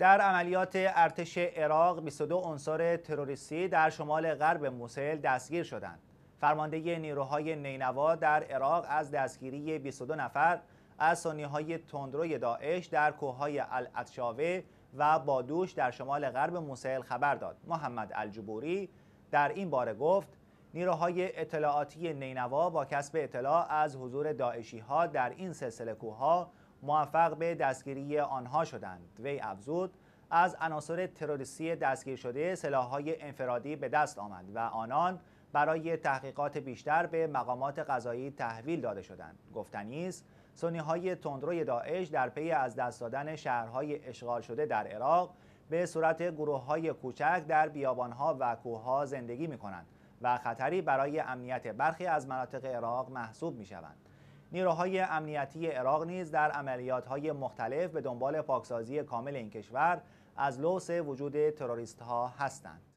در عملیات ارتش عراق 22 عنصر تروریستی در شمال غرب موسل دستگیر شدند. فرمانده نیروهای نینوا در عراق از دستگیری 22 نفر از سنیهای تندروی داعش در کوههای الاتشاوه و بادوش در شمال غرب موسل خبر داد. محمد الجبوری در این باره گفت نیروهای اطلاعاتی نینوا با کسب اطلاع از حضور داعشی ها در این سلسله کوها موفق به دستگیری آنها شدند وی افزود از عناصر تروریستی دستگیر شده سلاح‌های انفرادی به دست آمد و آنان برای تحقیقات بیشتر به مقامات قضایی تحویل داده شدند گفتنی است های تندروی داعش در پی از دست دادن شهرهای اشغال شده در عراق به صورت گروه های کوچک در بیابانها و کوهها زندگی می کنند و خطری برای امنیت برخی از مناطق عراق محسوب می شوند. نیروهای امنیتی عراق نیز در های مختلف به دنبال پاکسازی کامل این کشور از لوس وجود تروریست ها هستند.